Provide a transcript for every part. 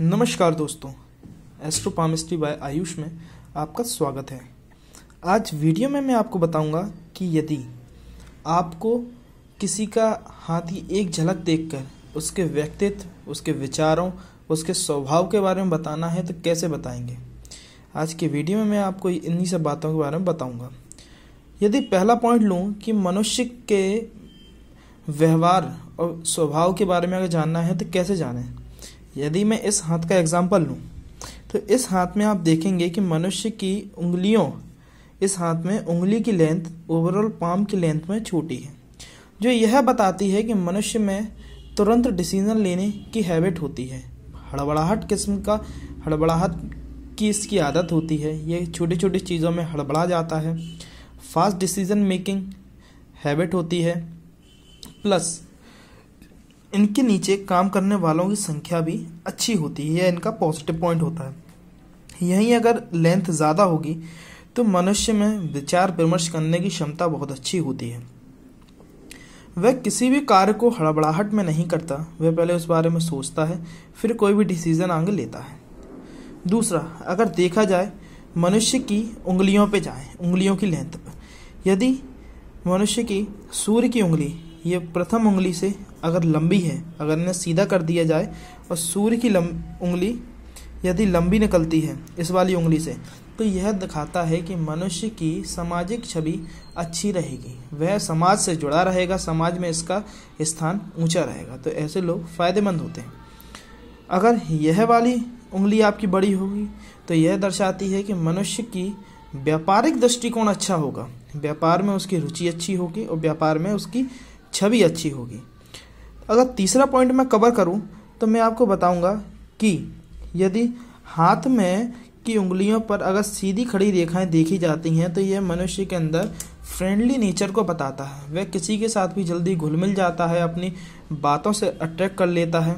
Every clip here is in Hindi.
नमस्कार दोस्तों एस्ट्रोपामिस्ट्री बाय आयुष में आपका स्वागत है आज वीडियो में मैं आपको बताऊंगा कि यदि आपको किसी का हाथी एक झलक देखकर उसके व्यक्तित्व उसके विचारों उसके स्वभाव के बारे में बताना है तो कैसे बताएंगे आज के वीडियो में मैं आपको इन्हीं सब बातों के बारे में बताऊंगा यदि पहला पॉइंट लूँ कि मनुष्य के व्यवहार और स्वभाव के बारे में अगर जानना है तो कैसे जानें यदि मैं इस हाथ का एग्जाम्पल लूँ तो इस हाथ में आप देखेंगे कि मनुष्य की उंगलियों इस हाथ में उंगली की लेंथ ओवरऑल पाम की लेंथ में छोटी है जो यह बताती है कि मनुष्य में तुरंत डिसीजन लेने की हैबिट होती है हड़बड़ाहट किस्म का हड़बड़ाहट की इसकी आदत होती है ये छोटी छोटी चीज़ों में हड़बड़ा जाता है फास्ट डिसीजन मेकिंग हैबिट होती है प्लस इनके नीचे काम करने वालों की संख्या भी अच्छी होती है यह इनका पॉजिटिव पॉइंट होता है यहीं अगर लेंथ ज़्यादा होगी तो मनुष्य में विचार विमर्श करने की क्षमता बहुत अच्छी होती है वह किसी भी कार्य को हड़बड़ाहट में नहीं करता वह पहले उस बारे में सोचता है फिर कोई भी डिसीजन आगे लेता है दूसरा अगर देखा जाए मनुष्य की उंगलियों पर जाए उंगलियों की लेंथ पर यदि मनुष्य की सूर्य की उंगली ये प्रथम उंगली से अगर लंबी है अगर इन्हें सीधा कर दिया जाए और सूर्य की उंगली यदि लंबी निकलती है इस वाली उंगली से तो यह दिखाता है कि मनुष्य की सामाजिक छवि अच्छी रहेगी वह समाज से जुड़ा रहेगा समाज में इसका स्थान ऊंचा रहेगा तो ऐसे लोग फायदेमंद होते हैं अगर यह वाली उंगली आपकी बड़ी होगी तो यह दर्शाती है कि मनुष्य की व्यापारिक दृष्टिकोण अच्छा होगा व्यापार में उसकी रुचि अच्छी होगी और व्यापार में उसकी छवि अच्छी होगी अगर तीसरा पॉइंट मैं कवर करूं तो मैं आपको बताऊंगा कि यदि हाथ में की उंगलियों पर अगर सीधी खड़ी रेखाएं देखी जाती हैं तो यह मनुष्य के अंदर फ्रेंडली नेचर को बताता है वह किसी के साथ भी जल्दी घुल मिल जाता है अपनी बातों से अट्रैक्ट कर लेता है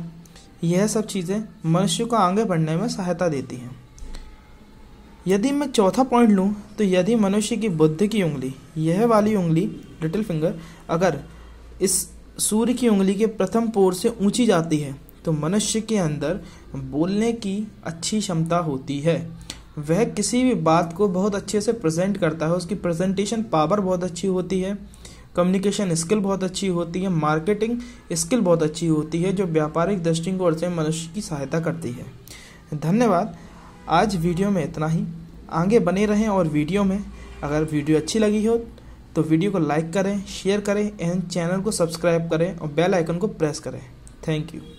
यह सब चीज़ें मनुष्य को आगे बढ़ने में सहायता देती हैं यदि मैं चौथा पॉइंट लूँ तो यदि मनुष्य की बुद्धि की उंगली यह वाली उंगली लिटिल फिंगर अगर इस सूर्य की उंगली के प्रथम पोर से ऊंची जाती है तो मनुष्य के अंदर बोलने की अच्छी क्षमता होती है वह किसी भी बात को बहुत अच्छे से प्रेजेंट करता है उसकी प्रेजेंटेशन पावर बहुत अच्छी होती है कम्युनिकेशन स्किल बहुत अच्छी होती है मार्केटिंग स्किल बहुत अच्छी होती है जो व्यापारिक दृष्टिकोण से मनुष्य की सहायता करती है धन्यवाद आज वीडियो में इतना ही आगे बने रहें और वीडियो में अगर वीडियो अच्छी लगी हो तो वीडियो को लाइक करें शेयर करें एंड चैनल को सब्सक्राइब करें और बेल आइकन को प्रेस करें थैंक यू